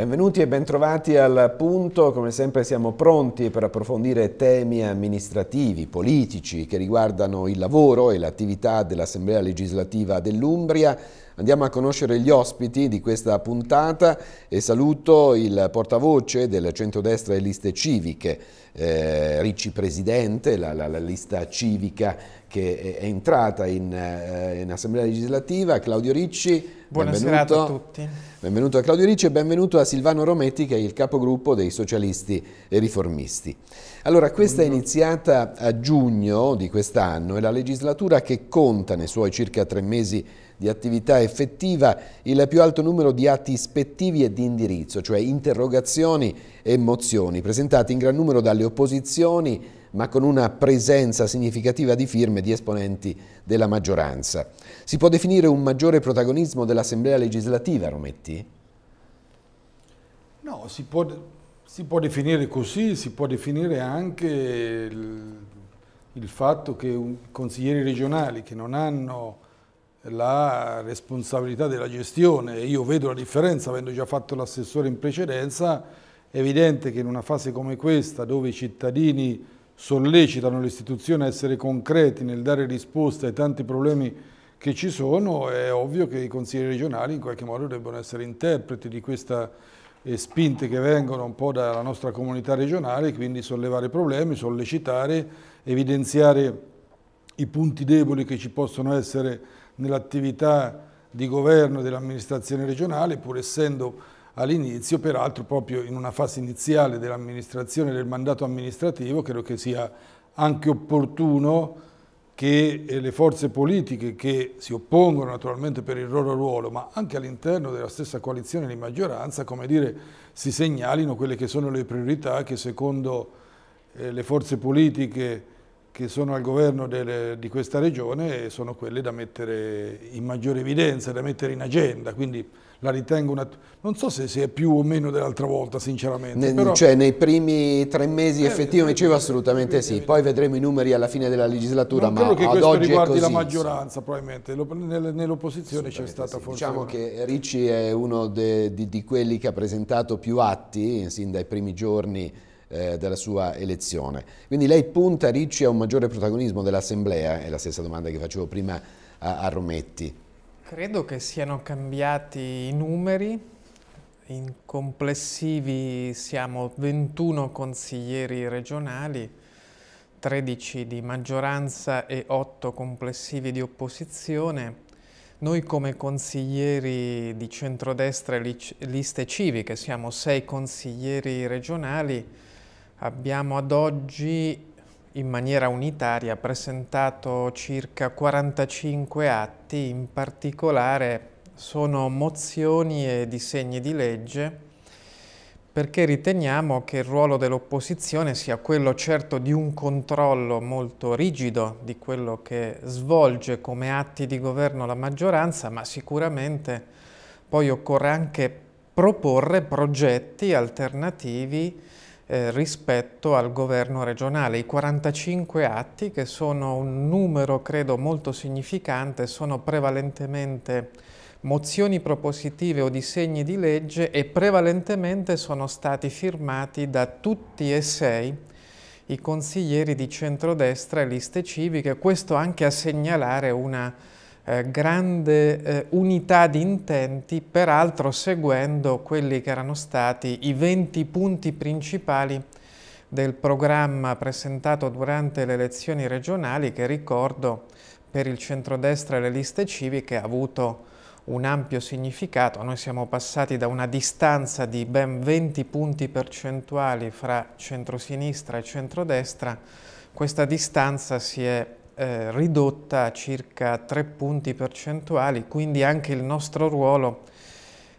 Benvenuti e bentrovati al punto, come sempre siamo pronti per approfondire temi amministrativi, politici che riguardano il lavoro e l'attività dell'Assemblea legislativa dell'Umbria. Andiamo a conoscere gli ospiti di questa puntata e saluto il portavoce del centrodestra e liste civiche eh, Ricci Presidente, la, la, la, lista civica che è entrata in, eh, in Assemblea legislativa, Claudio Ricci. Buonasera a tutti. Benvenuto a Claudio Ricci e benvenuto a Silvano Rometti che è il capogruppo dei socialisti e riformisti. Allora, questa è iniziata a giugno di quest'anno e la legislatura che conta nei suoi circa tre mesi di attività effettiva il più alto numero di atti ispettivi e di indirizzo, cioè interrogazioni e mozioni, presentati in gran numero dalle opposizioni, ma con una presenza significativa di firme di esponenti della maggioranza. Si può definire un maggiore protagonismo dell'Assemblea legislativa, Rometti? No, si può, si può definire così, si può definire anche il, il fatto che consiglieri regionali che non hanno la responsabilità della gestione. Io vedo la differenza, avendo già fatto l'assessore in precedenza, è evidente che in una fase come questa, dove i cittadini sollecitano le istituzioni a essere concreti nel dare risposta ai tanti problemi che ci sono, è ovvio che i consigli regionali in qualche modo debbano essere interpreti di queste eh, spinte che vengono un po' dalla nostra comunità regionale, quindi sollevare problemi, sollecitare, evidenziare i punti deboli che ci possono essere nell'attività di governo dell'amministrazione regionale, pur essendo all'inizio, peraltro proprio in una fase iniziale dell'amministrazione del mandato amministrativo, credo che sia anche opportuno che eh, le forze politiche che si oppongono naturalmente per il loro ruolo, ma anche all'interno della stessa coalizione di maggioranza, come dire, si segnalino quelle che sono le priorità che secondo eh, le forze politiche che sono al governo del, di questa regione sono quelle da mettere in maggiore evidenza, da mettere in agenda, quindi la ritengo una... Non so se sia più o meno dell'altra volta, sinceramente. Ne, però... Cioè nei primi tre mesi eh, effettivamente ci va assolutamente eh, sì, eh, poi vedremo i numeri alla fine della legislatura, non ma credo che riguardi la maggioranza sì. probabilmente, nell'opposizione c'è stata sì. forse... Diciamo una... che Ricci è uno de, di, di quelli che ha presentato più atti, sin dai primi giorni eh, della sua elezione. Quindi lei punta Ricci a un maggiore protagonismo dell'Assemblea? È la stessa domanda che facevo prima a, a Rometti. Credo che siano cambiati i numeri, in complessivi siamo 21 consiglieri regionali, 13 di maggioranza e 8 complessivi di opposizione. Noi come consiglieri di centrodestra e liste civiche siamo 6 consiglieri regionali, abbiamo ad oggi in maniera unitaria presentato circa 45 atti, in particolare sono mozioni e disegni di legge perché riteniamo che il ruolo dell'opposizione sia quello certo di un controllo molto rigido di quello che svolge come atti di governo la maggioranza, ma sicuramente poi occorre anche proporre progetti alternativi eh, rispetto al governo regionale. I 45 atti, che sono un numero credo molto significante, sono prevalentemente mozioni propositive o disegni di legge e prevalentemente sono stati firmati da tutti e sei i consiglieri di centrodestra e liste civiche, questo anche a segnalare una eh, grande eh, unità di intenti, peraltro seguendo quelli che erano stati i 20 punti principali del programma presentato durante le elezioni regionali che ricordo per il centrodestra e le liste civiche ha avuto un ampio significato. Noi siamo passati da una distanza di ben 20 punti percentuali fra centrosinistra e centrodestra. Questa distanza si è eh, ridotta a circa 3 punti percentuali, quindi anche il nostro ruolo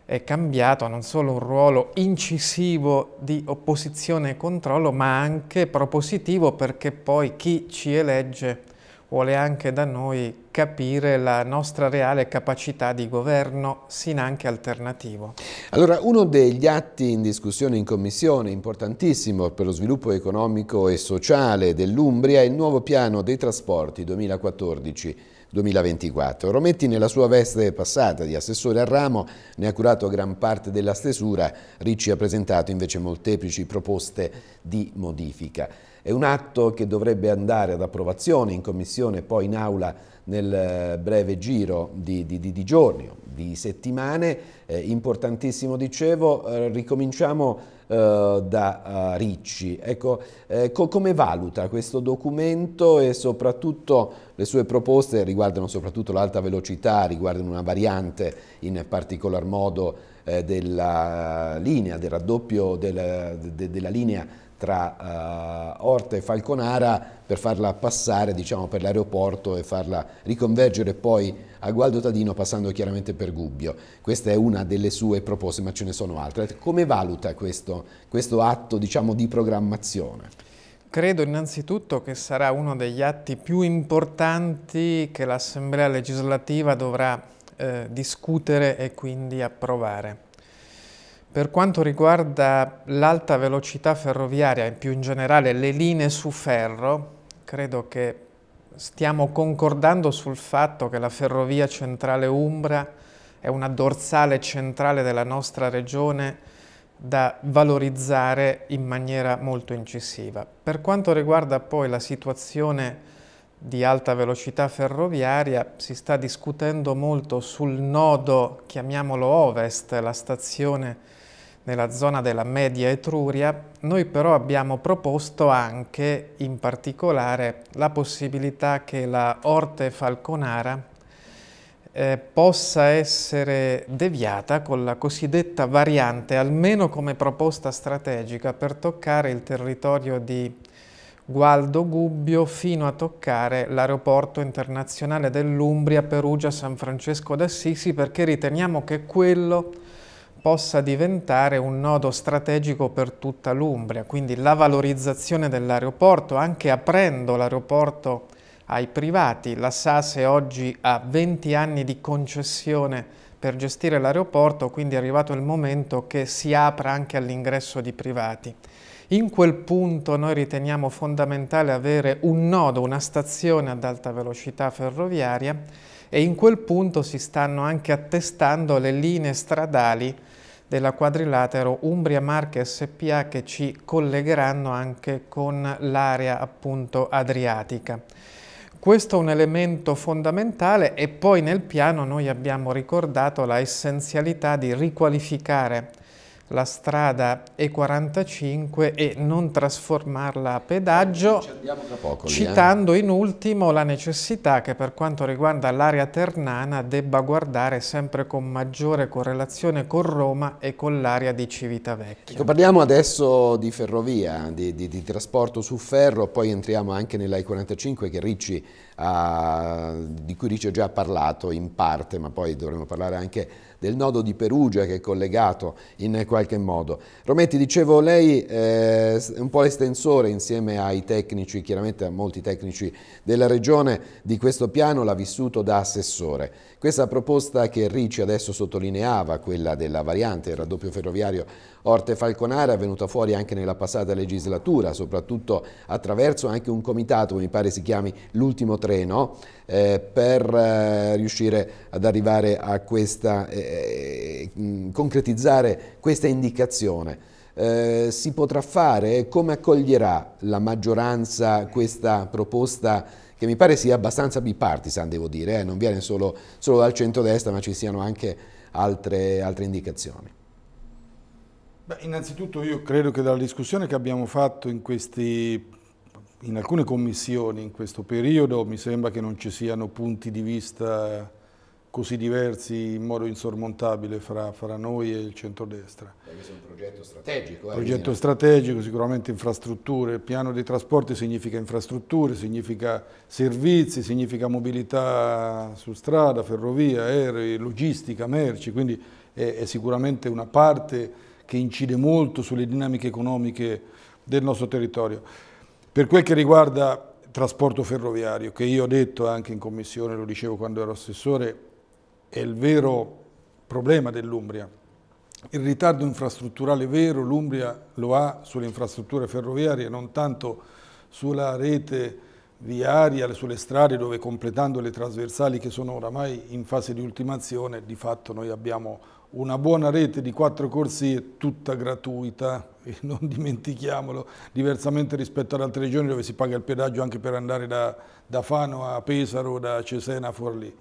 è cambiato, non solo un ruolo incisivo di opposizione e controllo, ma anche propositivo perché poi chi ci elegge vuole anche da noi capire la nostra reale capacità di governo, sin anche alternativo. Allora, uno degli atti in discussione in Commissione, importantissimo per lo sviluppo economico e sociale dell'Umbria, è il nuovo piano dei trasporti 2014. 2024. Rometti nella sua veste passata di assessore a ramo ne ha curato gran parte della stesura, Ricci ha presentato invece molteplici proposte di modifica. È un atto che dovrebbe andare ad approvazione in commissione e poi in aula nel eh, breve giro di, di, di, di giorni, di settimane. Eh, importantissimo, dicevo, eh, ricominciamo eh, da eh, Ricci. Ecco, co come valuta questo documento e soprattutto le sue proposte riguardano soprattutto l'alta velocità, riguardano una variante in particolar modo della linea, del raddoppio della, de, della linea tra uh, eh, Orta e Falconara per farla passare diciamo, per l'aeroporto e farla riconvergere poi a Gualdo Tadino passando chiaramente per Gubbio. Questa è una delle sue proposte, ma ce ne sono altre. Come valuta questo, questo atto diciamo, di programmazione? Credo innanzitutto che sarà uno degli atti più importanti che l'Assemblea legislativa dovrà eh, discutere e quindi approvare per quanto riguarda l'alta velocità ferroviaria e più in generale le linee su ferro, credo che stiamo concordando sul fatto che la ferrovia centrale Umbra è una dorsale centrale della nostra regione da valorizzare in maniera molto incisiva. Per quanto riguarda poi la situazione di alta velocità ferroviaria si sta discutendo molto sul nodo, chiamiamolo ovest, la stazione nella zona della Media Etruria, noi però abbiamo proposto anche, in particolare, la possibilità che la Orte Falconara eh, possa essere deviata con la cosiddetta variante, almeno come proposta strategica, per toccare il territorio di Gualdo Gubbio fino a toccare l'aeroporto internazionale dell'Umbria, Perugia, San Francesco d'Assisi, perché riteniamo che quello possa diventare un nodo strategico per tutta l'Umbria, quindi la valorizzazione dell'aeroporto, anche aprendo l'aeroporto ai privati. La SASE oggi ha 20 anni di concessione per gestire l'aeroporto, quindi è arrivato il momento che si apra anche all'ingresso di privati. In quel punto noi riteniamo fondamentale avere un nodo, una stazione ad alta velocità ferroviaria e in quel punto si stanno anche attestando le linee stradali della Quadrilatero Umbria Marche SPA che ci collegheranno anche con l'area appunto adriatica. Questo è un elemento fondamentale e poi nel piano noi abbiamo ricordato la essenzialità di riqualificare la strada E45 e non trasformarla a pedaggio, poco, eh. citando eh? in ultimo la necessità che per quanto riguarda l'area ternana debba guardare sempre con maggiore correlazione con Roma e con l'area di Civitavecchia. Ecco, parliamo adesso di ferrovia, di, di, di trasporto su ferro, poi entriamo anche nella E45 Ricci, uh, di cui Ricci ha già parlato in parte, ma poi dovremo parlare anche del nodo di Perugia che è collegato in qualche modo. Rometti, dicevo, lei è eh, un po' l'estensore insieme ai tecnici, chiaramente a molti tecnici della regione, di questo piano, l'ha vissuto da assessore. Questa proposta che Ricci adesso sottolineava, quella della variante, il raddoppio ferroviario Orte Falconara è venuta fuori anche nella passata legislatura, soprattutto attraverso anche un comitato, mi pare si chiami l'ultimo treno, eh, per eh, riuscire ad arrivare a questa, eh, eh mm, concretizzare questa indicazione. Eh, si potrà fare? Come accoglierà la maggioranza questa proposta che mi pare sia abbastanza bipartisan, devo dire, eh? non viene solo, solo dal centrodestra, ma ci siano anche altre, altre indicazioni? Beh, innanzitutto io credo che dalla discussione che abbiamo fatto in, questi, in alcune commissioni in questo periodo mi sembra che non ci siano punti di vista così diversi in modo insormontabile fra, fra noi e il centrodestra. Perché è un progetto strategico. Eh, progetto strategico, sicuramente infrastrutture, piano dei trasporti significa infrastrutture, significa servizi, significa mobilità su strada, ferrovia, aerei, logistica, merci, quindi è, è sicuramente una parte che incide molto sulle dinamiche economiche del nostro territorio. Per quel che riguarda trasporto ferroviario, che io ho detto anche in commissione, lo dicevo quando ero assessore, è il vero problema dell'Umbria. Il ritardo infrastrutturale vero l'Umbria lo ha sulle infrastrutture ferroviarie, non tanto sulla rete viaria, sulle strade dove completando le trasversali che sono oramai in fase di ultimazione di fatto noi abbiamo una buona rete di quattro corsie tutta gratuita, non dimentichiamolo, diversamente rispetto ad altre regioni dove si paga il pedaggio anche per andare da, da Fano a Pesaro, da Cesena a Forlì.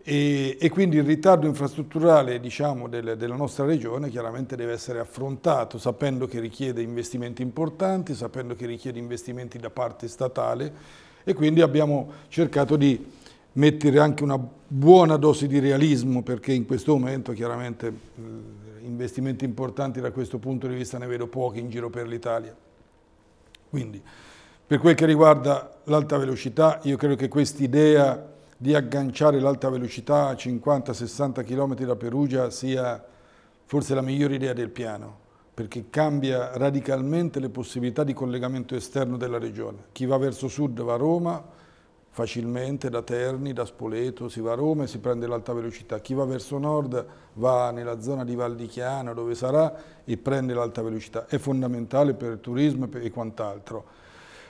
E, e quindi il ritardo infrastrutturale diciamo, del, della nostra regione chiaramente deve essere affrontato sapendo che richiede investimenti importanti, sapendo che richiede investimenti da parte statale e quindi abbiamo cercato di mettere anche una buona dose di realismo perché in questo momento chiaramente eh, investimenti importanti da questo punto di vista ne vedo pochi in giro per l'Italia. Quindi per quel che riguarda l'alta velocità io credo che quest'idea di agganciare l'alta velocità a 50-60 km da Perugia sia forse la migliore idea del piano perché cambia radicalmente le possibilità di collegamento esterno della regione. Chi va verso sud va a Roma, facilmente da Terni, da Spoleto, si va a Roma e si prende l'alta velocità. Chi va verso nord va nella zona di Val di Chiana dove sarà e prende l'alta velocità. È fondamentale per il turismo e quant'altro.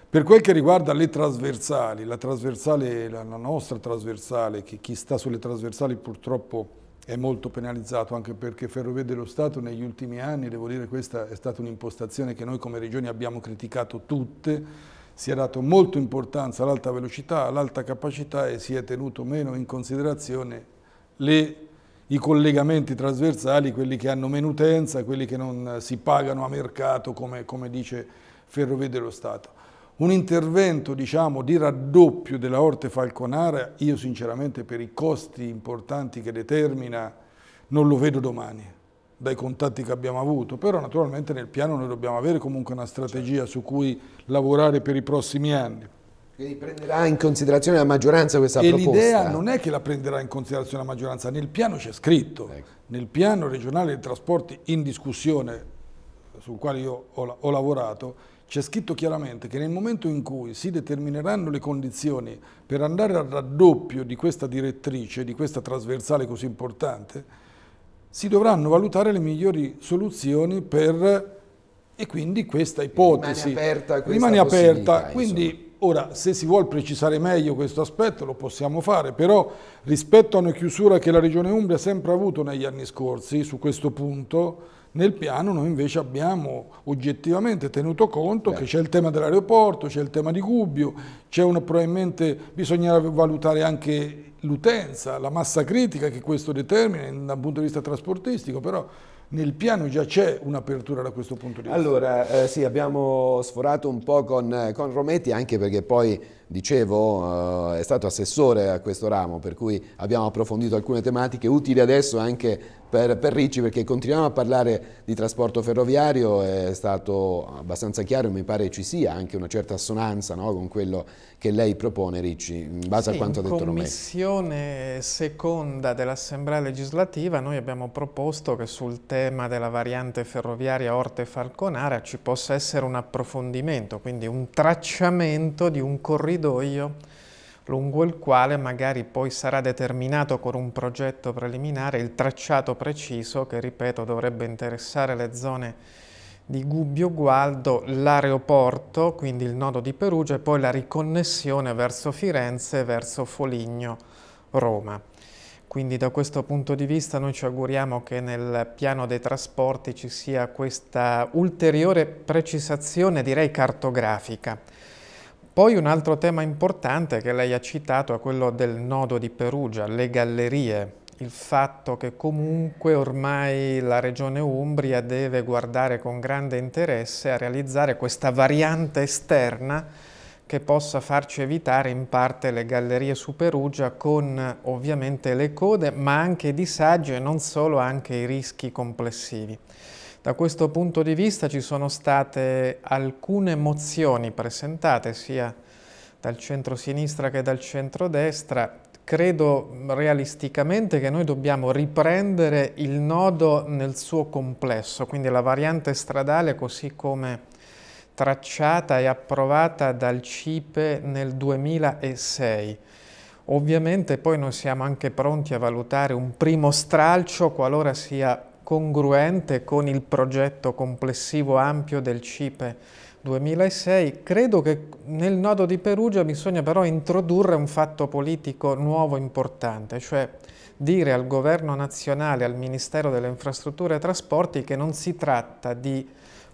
Per quel che riguarda le trasversali, la, trasversale, la nostra trasversale, che chi sta sulle trasversali purtroppo è molto penalizzato anche perché Ferrovie dello Stato negli ultimi anni, devo dire questa è stata un'impostazione che noi come regioni abbiamo criticato tutte, si è dato molto importanza all'alta velocità, all'alta capacità e si è tenuto meno in considerazione le, i collegamenti trasversali, quelli che hanno meno utenza, quelli che non eh, si pagano a mercato, come, come dice Ferrovie dello Stato. Un intervento diciamo, di raddoppio della Orte Falconara, io sinceramente per i costi importanti che determina, non lo vedo domani dai contatti che abbiamo avuto, però naturalmente nel piano noi dobbiamo avere comunque una strategia su cui lavorare per i prossimi anni. Quindi prenderà in considerazione la maggioranza questa e proposta? L'idea non è che la prenderà in considerazione la maggioranza, nel piano c'è scritto, ecco. nel piano regionale dei trasporti in discussione, sul quale io ho, ho lavorato, c'è scritto chiaramente che nel momento in cui si determineranno le condizioni per andare al raddoppio di questa direttrice, di questa trasversale così importante, si dovranno valutare le migliori soluzioni per... E quindi questa ipotesi rimane aperta. Rimane aperta quindi ora, se si vuole precisare meglio questo aspetto, lo possiamo fare, però rispetto a una chiusura che la Regione Umbria ha sempre avuto negli anni scorsi su questo punto, nel piano noi invece abbiamo oggettivamente tenuto conto Beh. che c'è il tema dell'aeroporto, c'è il tema di Gubbio, c'è probabilmente bisognerà valutare anche l'utenza, la massa critica che questo determina dal punto di vista trasportistico, però nel piano già c'è un'apertura da questo punto di vista. Allora, eh, sì, abbiamo sforato un po' con, eh, con Rometti, anche perché poi, dicevo, eh, è stato assessore a questo ramo, per cui abbiamo approfondito alcune tematiche utili adesso anche per, per, Ricci perché continuiamo a parlare di trasporto ferroviario, è stato abbastanza chiaro, e mi pare ci sia anche una certa assonanza no, con quello che lei propone Ricci, in base sì, a quanto ha detto Romero. In commissione seconda dell'Assemblea legislativa noi abbiamo proposto che sul tema della variante ferroviaria Orte-Falconara ci possa essere un approfondimento, quindi un tracciamento di un corridoio lungo il quale magari poi sarà determinato con un progetto preliminare il tracciato preciso che, ripeto, dovrebbe interessare le zone di Gubbio Gualdo, l'aeroporto, quindi il nodo di Perugia e poi la riconnessione verso Firenze e verso Foligno, Roma. Quindi da questo punto di vista noi ci auguriamo che nel piano dei trasporti ci sia questa ulteriore precisazione, direi cartografica poi un altro tema importante che lei ha citato è quello del nodo di Perugia, le gallerie, il fatto che comunque ormai la regione Umbria deve guardare con grande interesse a realizzare questa variante esterna che possa farci evitare in parte le gallerie su Perugia con ovviamente le code ma anche i disagi e non solo anche i rischi complessivi. Da questo punto di vista ci sono state alcune mozioni presentate sia dal centro-sinistra che dal centro-destra. Credo realisticamente che noi dobbiamo riprendere il nodo nel suo complesso, quindi la variante stradale così come tracciata e approvata dal CIPE nel 2006. Ovviamente poi noi siamo anche pronti a valutare un primo stralcio qualora sia congruente con il progetto complessivo ampio del CIPE 2006. Credo che nel nodo di Perugia bisogna però introdurre un fatto politico nuovo importante, cioè dire al governo nazionale, al Ministero delle Infrastrutture e Trasporti che non si tratta di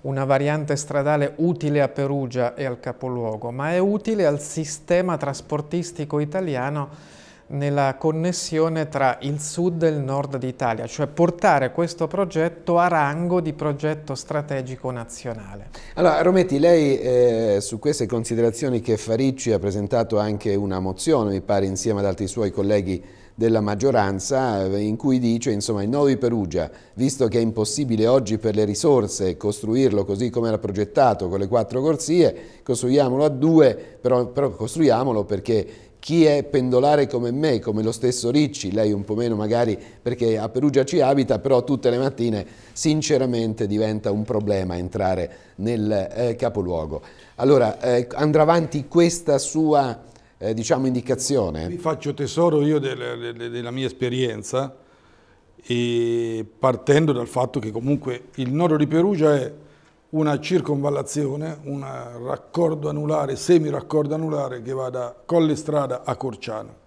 una variante stradale utile a Perugia e al capoluogo, ma è utile al sistema trasportistico italiano nella connessione tra il sud e il nord d'Italia, cioè portare questo progetto a rango di progetto strategico nazionale. Allora, Rometti, lei eh, su queste considerazioni che Faricci ha presentato anche una mozione, mi pare, insieme ad altri suoi colleghi della maggioranza eh, in cui dice insomma il nodo di Perugia, visto che è impossibile oggi per le risorse costruirlo così come era progettato con le quattro corsie, costruiamolo a due, però, però costruiamolo perché chi è pendolare come me, come lo stesso Ricci, lei un po' meno magari perché a Perugia ci abita, però tutte le mattine sinceramente diventa un problema entrare nel eh, capoluogo. Allora, eh, andrà avanti questa sua eh, diciamo, indicazione? Vi faccio tesoro io della, della mia esperienza partendo dal fatto che comunque il nord di Perugia è una circonvallazione, un raccordo anulare, semiraccordo anulare che va da Colle Strada a Corciano.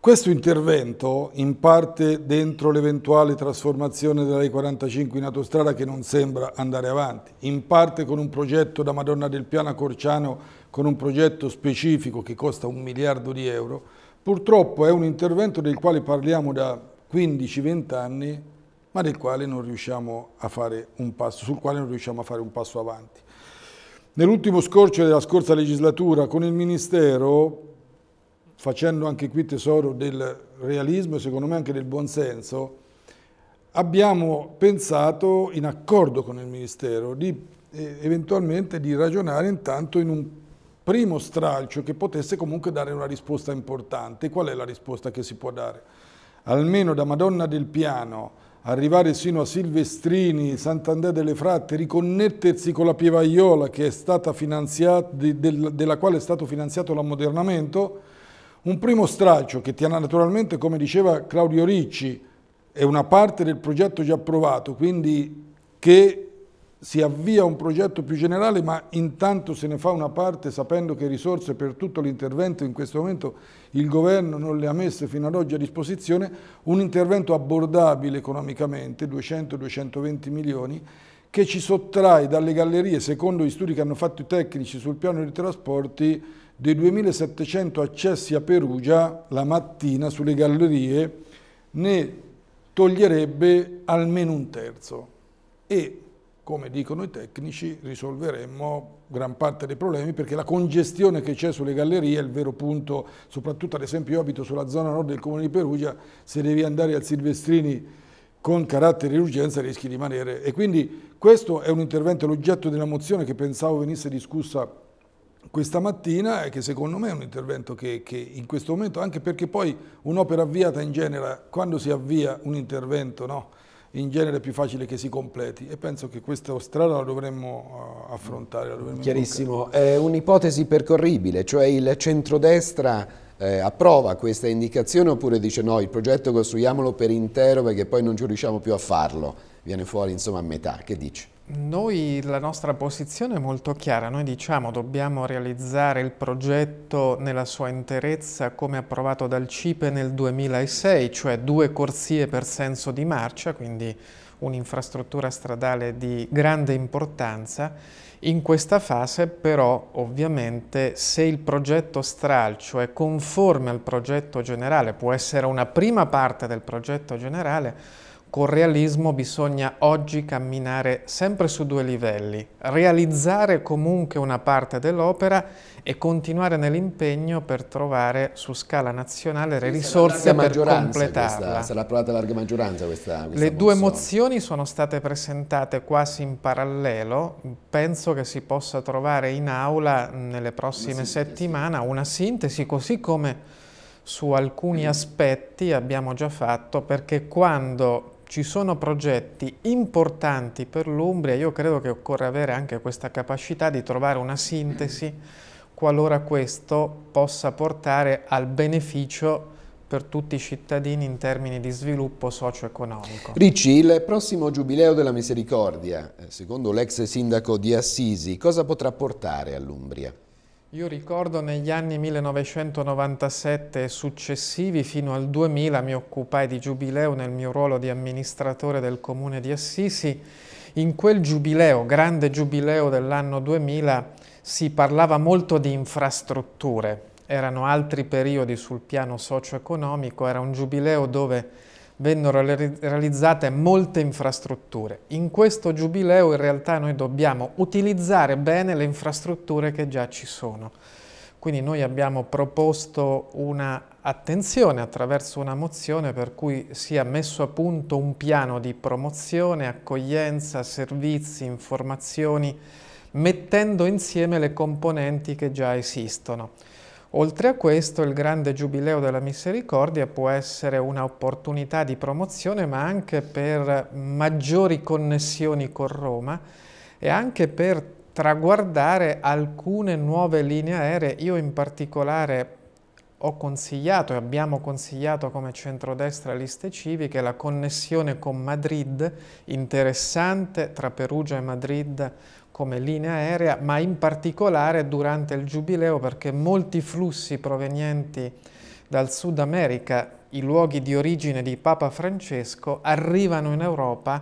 Questo intervento, in parte dentro l'eventuale trasformazione della E45 in autostrada che non sembra andare avanti, in parte con un progetto da Madonna del Piano a Corciano, con un progetto specifico che costa un miliardo di euro, purtroppo è un intervento del quale parliamo da 15-20 anni ma sul quale non riusciamo a fare un passo, fare un passo avanti. Nell'ultimo scorcio della scorsa legislatura con il Ministero, facendo anche qui tesoro del realismo e secondo me anche del buonsenso, abbiamo pensato in accordo con il Ministero di eh, eventualmente di ragionare intanto in un primo stralcio che potesse comunque dare una risposta importante. Qual è la risposta che si può dare? Almeno da Madonna del Piano arrivare sino a Silvestrini, Sant'Andrea delle Fratte, riconnettersi con la Pievaiola della quale è stato finanziato l'ammodernamento, un primo straccio che naturalmente, come diceva Claudio Ricci, è una parte del progetto già approvato, quindi che si avvia un progetto più generale, ma intanto se ne fa una parte sapendo che risorse per tutto l'intervento in questo momento il governo non le ha messe fino ad oggi a disposizione, un intervento abbordabile economicamente, 200-220 milioni, che ci sottrae dalle gallerie, secondo gli studi che hanno fatto i tecnici sul piano dei trasporti, dei 2.700 accessi a Perugia la mattina sulle gallerie, ne toglierebbe almeno un terzo. E come dicono i tecnici, risolveremmo gran parte dei problemi perché la congestione che c'è sulle gallerie è il vero punto, soprattutto ad esempio io abito sulla zona nord del comune di Perugia, se devi andare al Silvestrini con carattere di urgenza rischi di rimanere. E quindi questo è un intervento, l'oggetto della mozione che pensavo venisse discussa questa mattina e che secondo me è un intervento che, che in questo momento, anche perché poi un'opera avviata in genere, quando si avvia un intervento, no? in genere è più facile che si completi e penso che questa strada la dovremmo uh, affrontare. La dovremmo Chiarissimo, è un'ipotesi percorribile, cioè il centrodestra eh, approva questa indicazione oppure dice no, il progetto costruiamolo per intero perché poi non ci riusciamo più a farlo, viene fuori insomma a metà, che dici? Noi la nostra posizione è molto chiara, noi diciamo dobbiamo realizzare il progetto nella sua interezza come approvato dal CIPE nel 2006, cioè due corsie per senso di marcia, quindi un'infrastruttura stradale di grande importanza. In questa fase però ovviamente se il progetto stralcio è conforme al progetto generale, può essere una prima parte del progetto generale, con realismo bisogna oggi camminare sempre su due livelli, realizzare comunque una parte dell'opera e continuare nell'impegno per trovare su scala nazionale le risorse per completarla. Questa, sarà approvata larga maggioranza questa, questa Le mozione. due mozioni sono state presentate quasi in parallelo, penso che si possa trovare in aula nelle prossime settimane una sintesi, così come su alcuni aspetti abbiamo già fatto perché quando ci sono progetti importanti per l'Umbria, io credo che occorra avere anche questa capacità di trovare una sintesi qualora questo possa portare al beneficio per tutti i cittadini in termini di sviluppo socio-economico. Ricci, il prossimo Giubileo della Misericordia, eh, secondo l'ex sindaco di Assisi, cosa potrà portare all'Umbria? Io ricordo negli anni 1997 e successivi fino al 2000 mi occupai di Giubileo nel mio ruolo di amministratore del comune di Assisi. In quel Giubileo, grande Giubileo dell'anno 2000, si parlava molto di infrastrutture. Erano altri periodi sul piano socio-economico, era un Giubileo dove vennero realizzate molte infrastrutture. In questo giubileo in realtà noi dobbiamo utilizzare bene le infrastrutture che già ci sono. Quindi noi abbiamo proposto un'attenzione attraverso una mozione per cui sia messo a punto un piano di promozione, accoglienza, servizi, informazioni, mettendo insieme le componenti che già esistono. Oltre a questo, il grande giubileo della misericordia può essere un'opportunità di promozione, ma anche per maggiori connessioni con Roma e anche per traguardare alcune nuove linee aeree. Io in particolare ho consigliato e abbiamo consigliato come centrodestra liste civiche la connessione con Madrid, interessante tra Perugia e Madrid, come linea aerea, ma in particolare durante il Giubileo perché molti flussi provenienti dal Sud America, i luoghi di origine di Papa Francesco, arrivano in Europa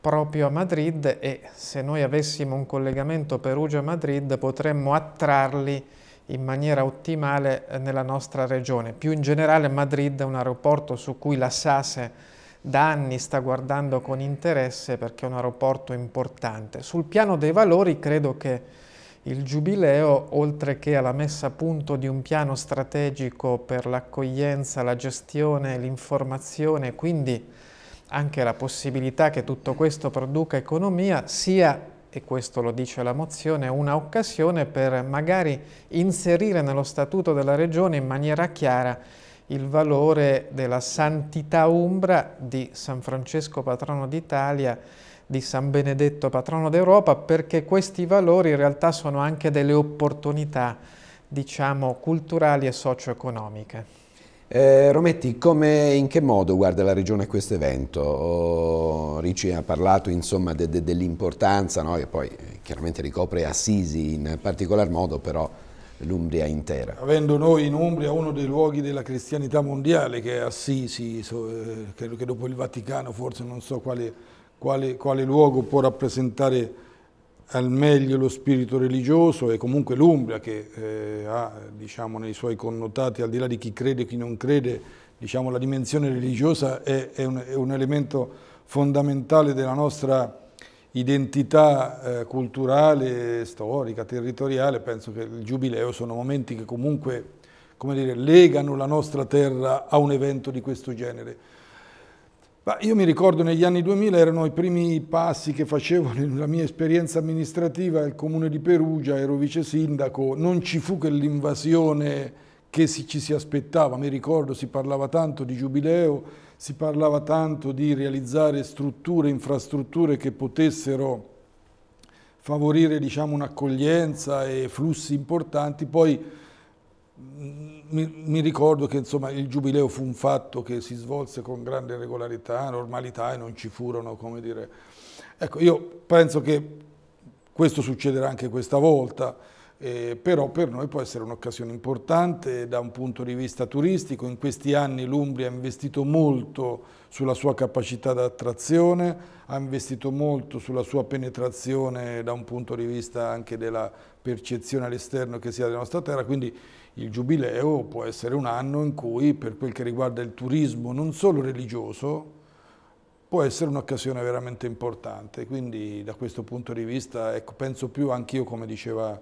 proprio a Madrid e se noi avessimo un collegamento Perugia-Madrid potremmo attrarli in maniera ottimale eh, nella nostra regione. Più in generale Madrid è un aeroporto su cui la SASE da anni sta guardando con interesse perché è un aeroporto importante. Sul piano dei valori credo che il Giubileo, oltre che alla messa a punto di un piano strategico per l'accoglienza, la gestione, l'informazione, quindi anche la possibilità che tutto questo produca economia, sia e questo lo dice la mozione, un'occasione per magari inserire nello statuto della regione in maniera chiara il valore della Santità Umbra di San Francesco, patrono d'Italia, di San Benedetto, patrono d'Europa, perché questi valori in realtà sono anche delle opportunità, diciamo, culturali e socio-economiche. Eh, Rometti, come, in che modo guarda la Regione questo evento? Oh, Ricci ha parlato de, de, dell'importanza, no? che poi eh, chiaramente ricopre Assisi in particolar modo, però l'Umbria intera. Avendo noi in Umbria uno dei luoghi della cristianità mondiale che è Assisi, eh, credo che dopo il Vaticano forse non so quale, quale, quale luogo può rappresentare al meglio lo spirito religioso e comunque l'Umbria che eh, ha diciamo, nei suoi connotati, al di là di chi crede e chi non crede, diciamo, la dimensione religiosa è, è, un, è un elemento fondamentale della nostra identità eh, culturale, storica, territoriale, penso che il giubileo sono momenti che comunque dire, legano la nostra terra a un evento di questo genere. Ma io mi ricordo negli anni 2000 erano i primi passi che facevo nella mia esperienza amministrativa al comune di Perugia, ero vice sindaco, non ci fu che l'invasione che ci si aspettava, mi ricordo si parlava tanto di giubileo, si parlava tanto di realizzare strutture, infrastrutture che potessero favorire diciamo, un'accoglienza e flussi importanti, poi mm, mi, mi ricordo che insomma, il giubileo fu un fatto che si svolse con grande regolarità, normalità e non ci furono, come dire. Ecco, io penso che questo succederà anche questa volta eh, però per noi può essere un'occasione importante da un punto di vista turistico. In questi anni l'Umbria ha investito molto sulla sua capacità d'attrazione, ha investito molto sulla sua penetrazione da un punto di vista anche della percezione all'esterno che sia della nostra terra, quindi il Giubileo può essere un anno in cui per quel che riguarda il turismo non solo religioso, può essere un'occasione veramente importante, quindi da questo punto di vista ecco, penso più anch'io come diceva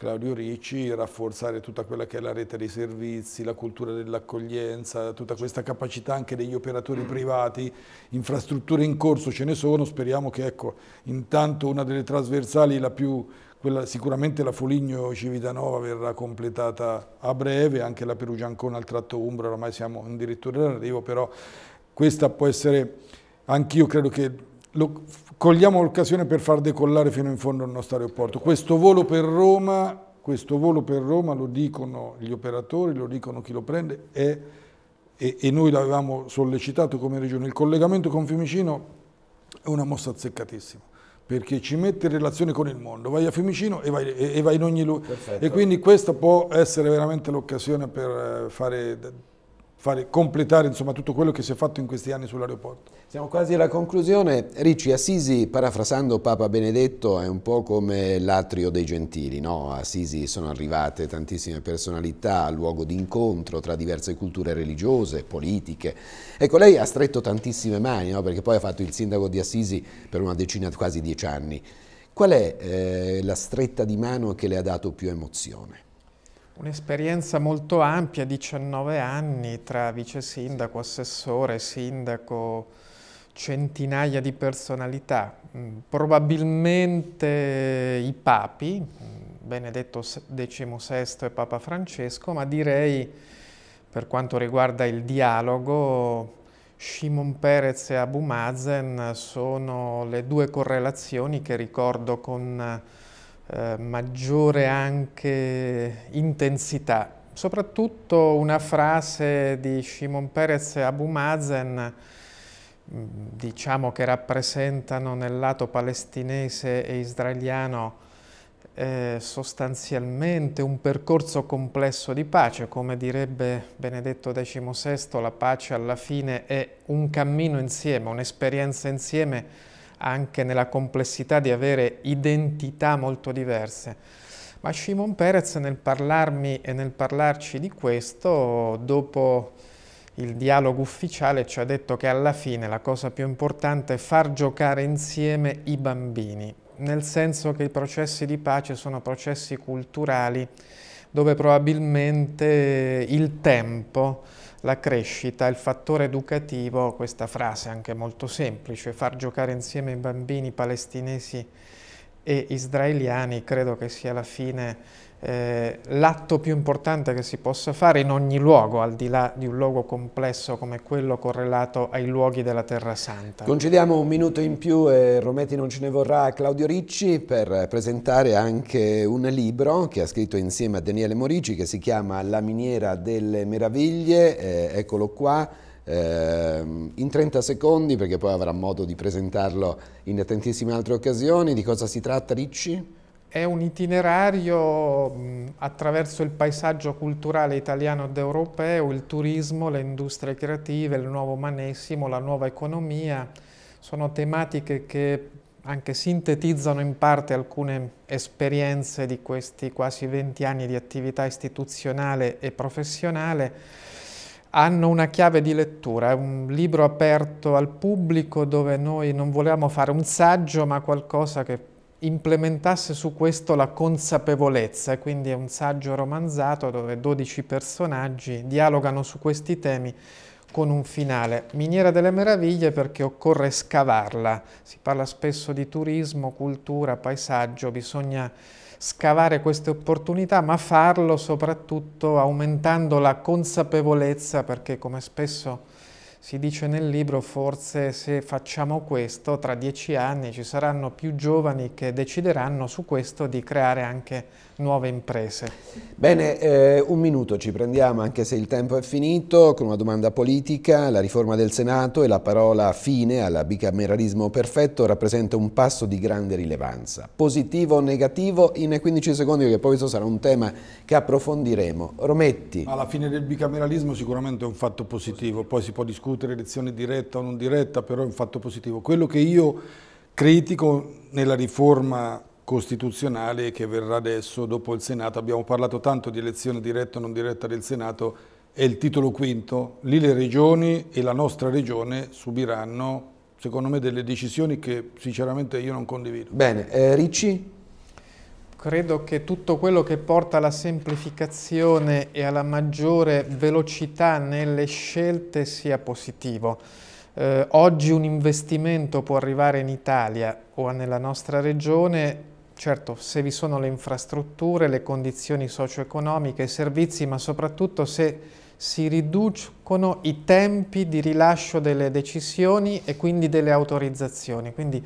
Claudio Ricci, rafforzare tutta quella che è la rete dei servizi, la cultura dell'accoglienza, tutta questa capacità anche degli operatori privati, infrastrutture in corso ce ne sono, speriamo che ecco, intanto una delle trasversali, la più, quella, sicuramente la Foligno Civitanova verrà completata a breve, anche la Perugiancona al tratto Umbra, ormai siamo addirittura in arrivo, però questa può essere, anch'io credo che lo, cogliamo l'occasione per far decollare fino in fondo il nostro aeroporto. Questo volo per Roma, questo volo per Roma lo dicono gli operatori, lo dicono chi lo prende, è, e, e noi l'avevamo sollecitato come regione. Il collegamento con Fiumicino è una mossa azzeccatissima perché ci mette in relazione con il mondo, vai a Fiumicino e vai, e, e vai in ogni luogo. E quindi questa può essere veramente l'occasione per eh, fare fare, completare insomma, tutto quello che si è fatto in questi anni sull'aeroporto. Siamo quasi alla conclusione. Ricci, Assisi, parafrasando Papa Benedetto, è un po' come l'atrio dei gentili. No? A Assisi sono arrivate tantissime personalità, luogo di incontro tra diverse culture religiose, politiche. Ecco, lei ha stretto tantissime mani, no? perché poi ha fatto il sindaco di Assisi per una decina, quasi dieci anni. Qual è eh, la stretta di mano che le ha dato più emozione? Un'esperienza molto ampia, 19 anni tra vice sindaco, assessore, sindaco, centinaia di personalità. Mm, probabilmente i papi, mm, Benedetto XVI e Papa Francesco, ma direi per quanto riguarda il dialogo Shimon Perez e Abu Mazen sono le due correlazioni che ricordo con eh, maggiore anche intensità. Soprattutto una frase di Shimon Peres e Abu Mazen mm, diciamo che rappresentano nel lato palestinese e israeliano eh, sostanzialmente un percorso complesso di pace, come direbbe Benedetto XVI, la pace alla fine è un cammino insieme, un'esperienza insieme anche nella complessità di avere identità molto diverse. Ma Shimon Perez nel parlarmi e nel parlarci di questo, dopo il dialogo ufficiale ci ha detto che alla fine la cosa più importante è far giocare insieme i bambini, nel senso che i processi di pace sono processi culturali dove probabilmente il tempo la crescita, il fattore educativo, questa frase anche molto semplice, far giocare insieme i bambini palestinesi e israeliani, credo che sia la fine eh, l'atto più importante che si possa fare in ogni luogo, al di là di un luogo complesso come quello correlato ai luoghi della Terra Santa. Concediamo un minuto in più e Rometti non ce ne vorrà a Claudio Ricci per presentare anche un libro che ha scritto insieme a Daniele Morici che si chiama La miniera delle meraviglie, eh, eccolo qua. Ehm, in 30 secondi perché poi avrà modo di presentarlo in tantissime altre occasioni. Di cosa si tratta Ricci? È un itinerario attraverso il paesaggio culturale italiano ed europeo, il turismo, le industrie creative, il nuovo manesimo, la nuova economia. Sono tematiche che anche sintetizzano in parte alcune esperienze di questi quasi 20 anni di attività istituzionale e professionale. Hanno una chiave di lettura, è un libro aperto al pubblico dove noi non volevamo fare un saggio ma qualcosa che implementasse su questo la consapevolezza, quindi è un saggio romanzato dove 12 personaggi dialogano su questi temi con un finale. Miniera delle meraviglie perché occorre scavarla, si parla spesso di turismo, cultura, paesaggio, bisogna scavare queste opportunità, ma farlo soprattutto aumentando la consapevolezza perché come spesso si dice nel libro forse se facciamo questo tra dieci anni ci saranno più giovani che decideranno su questo di creare anche nuove imprese. Bene, eh, un minuto ci prendiamo anche se il tempo è finito con una domanda politica. La riforma del Senato e la parola fine al bicameralismo perfetto rappresenta un passo di grande rilevanza. Positivo o negativo in 15 secondi perché poi questo sarà un tema che approfondiremo. Rometti. Alla fine del bicameralismo sicuramente è un fatto positivo, poi si può discutere elezione diretta o non diretta, però è un fatto positivo. Quello che io critico nella riforma costituzionale che verrà adesso dopo il Senato. Abbiamo parlato tanto di elezione diretta o non diretta del Senato, è il titolo quinto. Lì le regioni e la nostra regione subiranno, secondo me, delle decisioni che sinceramente io non condivido. Bene, eh, Ricci? Credo che tutto quello che porta alla semplificazione e alla maggiore velocità nelle scelte sia positivo. Eh, oggi un investimento può arrivare in Italia o nella nostra regione Certo, se vi sono le infrastrutture, le condizioni socio-economiche, i servizi, ma soprattutto se si riducono i tempi di rilascio delle decisioni e quindi delle autorizzazioni. Quindi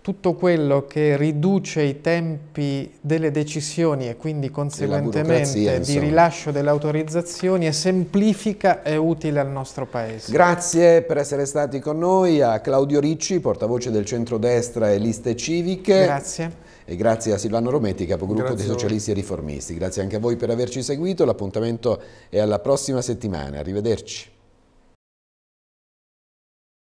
tutto quello che riduce i tempi delle decisioni e quindi conseguentemente di rilascio delle autorizzazioni e semplifica è utile al nostro Paese. Grazie per essere stati con noi a Claudio Ricci, portavoce del centrodestra e liste civiche. Grazie. E grazie a Silvano Rometti, capogruppo grazie dei Socialisti e Riformisti. Grazie anche a voi per averci seguito. L'appuntamento è alla prossima settimana. Arrivederci.